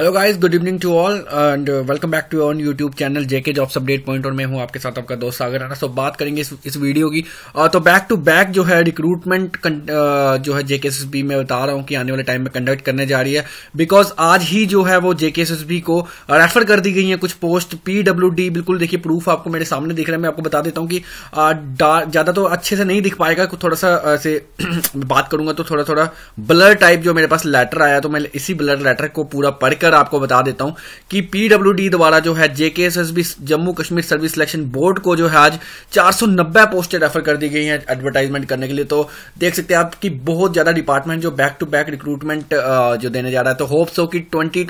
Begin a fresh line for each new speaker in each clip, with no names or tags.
hello guys good evening to all and welcome back to on YouTube channel JK jobs update point और मैं हूं आपके साथ आपका दोस्त सागर राणा सो बात करेंगे इस, इस वीडियो की uh, तो बैक टू बैक जो है रिक्रूटमेंट uh, जो है जेके मैं बता रहा हूं कि आने वाले टाइम में कंडक्ट करने जा रही है बिकॉज आज ही जो है वो जेके को रेफर कर दी गई है कुछ पोस्ट पीडब्ल्यू बिल्कुल देखिए प्रूफ आपको मेरे सामने दिख रहा है मैं आपको बता देता हूँ कि uh, ज्यादा तो अच्छे से नहीं दिख पाएगा थोड़ा सा ऐसे uh, बात करूंगा तो थोड़ा थोड़ा ब्लर टाइप जो मेरे पास लेटर आया तो मैं इसी ब्लर लेटर को पूरा पढ़कर चलकर आपको बता देता हूं कि पीडब्ल्यू द्वारा जो है JKSSB Jammu Kashmir service selection board को जो है आज 490 पोस्टें रेफर कर दी गई हैं एडवर्टाइजमेंट करने के लिए तो देख सकते हैं आप कि बहुत ज्यादा डिपार्टमेंट जो बैक टू बैक रिक्रूटमेंट जो देने जा रहा है तो होप्स हो कि ट्वेंटी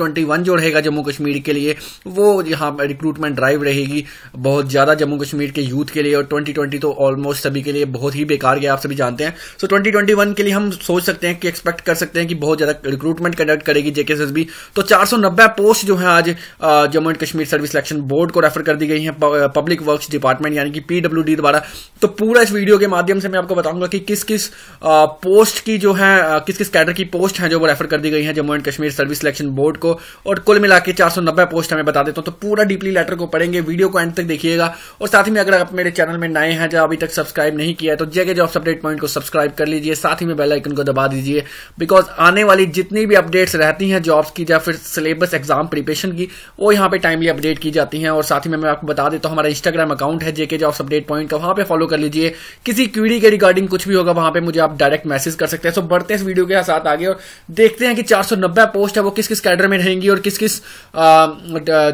जो रहेगा जम्मू कश्मीर के लिए वो यहां रिक्रूटमेंट ड्राइव रहेगी बहुत ज्यादा जम्मू कश्मीर के यूथ के लिए और 2020 तो ऑलमोस्ट सभी के लिए बहुत ही बेकार गया आप सभी जानते हैं सो so, 2021 के लिए हम सोच सकते हैं कि एक्सपेक्ट कर सकते हैं कि बहुत ज्यादा रिक्रूटमेंट कंडक्ट करेगी जेकेएसएसबी तो चार 1190 पोस्ट जो है आज Jammu and Kashmir service selection board को रेफर कर दी गई है पब्लिक वर्क्स डिपार्टमेंट यानी कि पीडब्ल्यू द्वारा तो पूरा इस वीडियो के माध्यम से मैं आपको बताऊंगा कि किस किस पोस्ट की जो है किस किस कैडर की पोस्ट है जो वो रेफर कर दी गई है Jammu and Kashmir service selection board को और कुल मिला के पोस्ट हमें बता देता हूं तो पूरा डीपली लेटर को पढ़ेंगे वीडियो को एंड तक देखिएगा और साथ ही में अगर आप मेरे चैनल में नए हैं जो अभी तक सब्सक्राइब नहीं किया है तो जगह जॉब्स अपडेट पॉइंट को सब्सक्राइब कर लीजिए साथ ही में बेलाइकन को दबा दीजिए बिकॉज आने वाली जितनी भी अपडेट्स रहती हैं जॉब्स की या फिर सिलेबस एग्जाम प्रिपरेशन की वो यहाँ पे टाइमली अपडेट की जाती हैं और साथ ही में मैं आपको बता देता हूँ हमारा इंस्टाग्राम अकाउंट है जेके जॉब्स अपडेट पॉइंट का वहां पे फॉलो कर लीजिए किसी क्यूरी के रिगार्डिंग कुछ भी होगा वहां पे मुझे आप डायरेक्ट मैसेज कर सकते हैं सो बढ़ते इस वीडियो के साथ आगे और देखते हैं कि चार पोस्ट है वो किस किस कैडर में रहेंगी और किस किस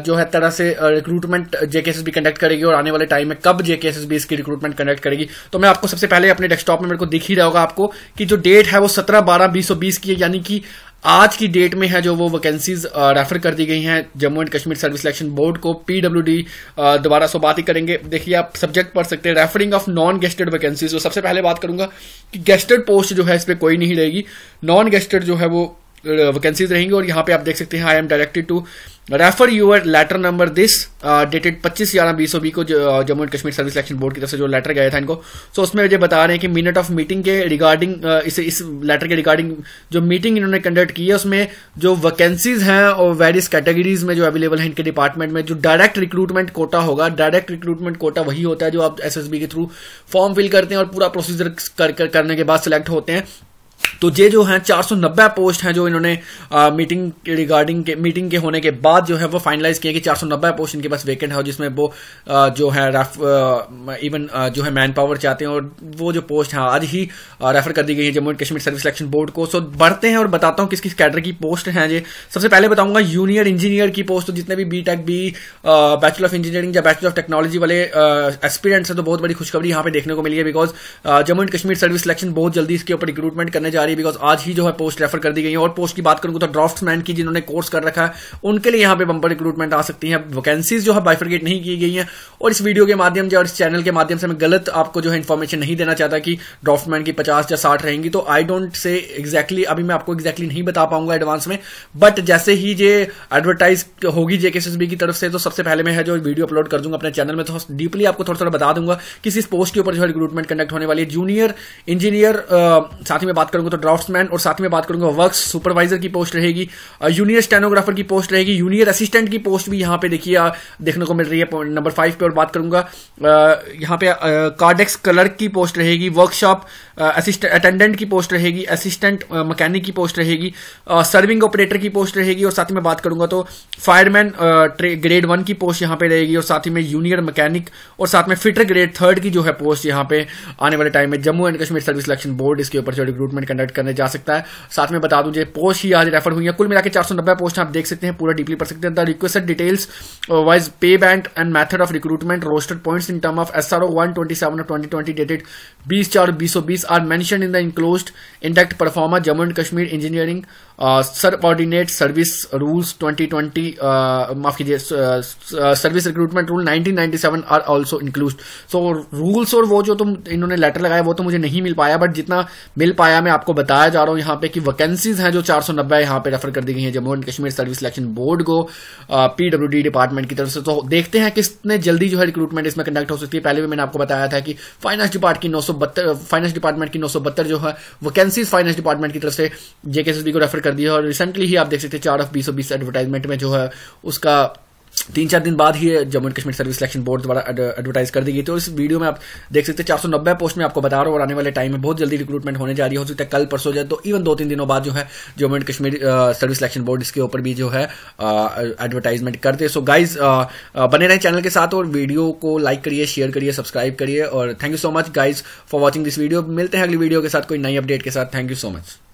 जो है तरह से रिक्रूटमेंट जेकेएसएस कंडक्ट करेगी और आने वाले टाइम में कब जेके इसकी रिक्रूटमेंट कंडक्ट करेगी तो मैं आपको सबसे पहले अपने डेस्कटॉप में मेरे को दिख ही रहा होगा आपको कि जो डेट है वो सत्रह बारह बीस की है यानी कि आज की डेट में है जो वो वैकेंसीज रेफर uh, कर दी गई हैं Jammu and Kashmir service selection board को पीडब्ल्यूडी uh, दोबारा ही करेंगे देखिए आप सब्जेक्ट पढ़ सकते हैं referring of non gazetted vacancies तो सबसे पहले बात करूंगा कि गेस्टेड पोस्ट जो है इस पर कोई नहीं रहेगी नॉन गेस्टेड जो है वो वैकेंसीज uh, रहेंगी और यहाँ पे आप देख सकते हैं I am directed to refer your letter number this dated पच्चीस ग्यारह बीस सौ बी को uh, Jammu and Kashmir service selection board की तरफ से जो लेटर गया था इनको सो so उसमें मुझे बता रहे हैं कि मिनट ऑफ मीटिंग के रिगार्डिंग uh, इस इस लेटर के रिगार्डिंग जो मीटिंग इन्होंने कंडक्ट की है उसमें जो वैकेंसीज हैं और वेरियस कैटेगरीज में जो अवेलेबल है इनके डिपार्टमेंट में जो डायरेक्ट रिक्रूटमेंट कोटा होगा डायरेक्ट रिक्रूटमेंट कोटा वही होता है जो आप एस के थ्रू फॉर्म फिल करते हैं और पूरा प्रोसीजर कर, कर, करने के बाद सिलेक्ट होते हैं तो ये जो है 490 पोस्ट हैं जो इन्होंने मीटिंग के रिगार्डिंग के मीटिंग के होने के बाद जो है वो फाइनलाइज किए कि 490 पोस्ट इनके पास वेकेंट है और जिसमें वो आ, जो है रेफ इवन जो है मैन पावर चाहते हैं और वो जो पोस्ट है आज ही रेफर कर दी गई है Jammu and Kashmir service selection board को सो बढ़ते हैं और बताता हूँ किस किस कैडर की पोस्ट है ये सबसे पहले बताऊंगा यूनियर इंजीनियर की पोस्ट तो जितने भी B Tech B bachelor of engineering या बैचलर ऑफ टेक्नोलॉजी वाले एस्पिरेंट्स हैं तो बहुत बड़ी खुशखबरी यहाँ पे देखने को मिली है because Jammu and Kashmir service selection बहुत जल्दी इसके ऊपर रिक्रूटमेंट करने करने जा रही है बिकॉज आज ही जो है पोस्ट रेफर कर दी गई है और पोस्ट की बात करूंगा तो ड्राफ्टमैन की जिन्होंने कोर्स कर रखा है उनके लिए यहाँ पे बंपर रिक्रूटमेंट आ सकती है वैकेंसीज जो है बाइफरगेट नहीं की गई है और इस वीडियो के माध्यम से और इस चैनल के माध्यम से मैं गलत आपको जो है इन्फॉर्मेशन नहीं देना चाहता कि ड्राफ्टमैन की पचास या साठ रहेंगी तो आई डोंट से एक्जैक्टली अभी मैं आपको एक्जैक्टली नहीं बता पाऊंगा एडवांस में बट जैसे ही ये एडवर्टाइज होगी जेकेएसएसबी की तरफ से तो सबसे पहले मैं है जो वीडियो अपलोड कर दूंगा अपने चैनल में तो डीपली आपको थोड़ा थोड़ा बता दूंगा किस इस पोस्ट के ऊपर जो है रिक्रूटमेंट कंडक्ट होने वाली है जूनियर इंजीनियर साथ ही में बात करूंगा तो ड्राफ्टमैन और साथ में बात करूंगा वर्क सुपरवाइजर की पोस्ट रहेगी यूनियर स्टेनोग्राफर की पोस्ट रहेगी यूनियर असिस्टेंट की पोस्ट भी यहाँ पे देखिए देखने को मिल रही है नंबर फाइव पे और बात करूंगा यहाँ पे कार्डेक्स क्लर्क की पोस्ट रहेगी वर्कशॉप अटेंडेंट की पोस्ट रहेगी असिस्टेंट मैकेनिक की पोस्ट रहेगी सर्विंग ऑपरेटर की पोस्ट रहेगी और साथ में बात करूंगा तो फायरमैन ग्रेड वन की पोस्ट यहाँ पे रहेगी और साथ ही में यूनियर मैकेनिक और साथ में फिटर ग्रेड थर्ड की जो है पोस्ट यहाँ पे आने वाले टाइम में Jammu and Kashmir service selection board इसके ऊपर जो रिक्रूटमेंट कंडक्ट करने जा सकता है साथ में बता दूं जो पोस्ट ही आज रेफर हुई है कुल मिला के चार पोस्ट आप देख सकते हैं पूरा डीपली पढ़ सकते हैं the requested details wise pay band and method of recruitment roster point in term of S R O one twenty seven twenty twenty dated बीस चार बीस बीस are mentioned in the enclosed indent proforma Jammu and Kashmir engineering subordinate service rules twenty twenty माफ कीजिए service recruitment rule nineteen ninety seven are also include so rules और वो जो तुम इन्होंने लेटर लगाया वो तो मुझे नहीं मिल पाया बट जितना मिल पाया मैं आपको बताया जा रहा हूं यहां पे कि वैकेंसीज हैं जो 490 नब्बे यहां पर रेफर कर दी गई हैं Jammu and Kashmir service selection board को पीडब्ल्यूडी डिपार्टमेंट की तरफ से तो देखते हैं कितने जल्दी जो है रिक्रूटमेंट इसमें कंडक्ट हो सकती है पहले भी मैंने आपको बताया था कि फाइनेंस डिपार्ट की नौ फाइनेंस डिपार्टमेंट की नौ जो है वैकेंसीज फाइनेंस डिपार्टमेंट की तरफ से जेकेएसबी को रेफर कर दिया और रिसेंटली ही आप देख सकते हैं चार ऑफ बीस एडवर्टाइजमेंट में जो है उसका तीन चार दिन बाद ही Jammu and Kashmir service selection board द्वारा एडवर्टाइज कर दी गई तो इस वीडियो में आप देख सकते हैं चार पोस्ट में आपको बता रहा हूँ और आने वाले टाइम में बहुत जल्दी रिक्रूटमेंट होने जा रही है हो सकता है कल परसों जाए तो इवन दो तीन दिनों बाद जो है Jammu and Kashmir service selection board इसके ऊपर भी जो है एडवर्टाइजमेंट करते सो गाइज बने रहे चैनल के साथ और वीडियो को लाइक करिए शेयर करिए सब्सक्राइब करिए और thank you so much guys for watching this video मिलते हैं अगली वीडियो के साथ कोई नई अपडेट के साथ थैंक यू सो मच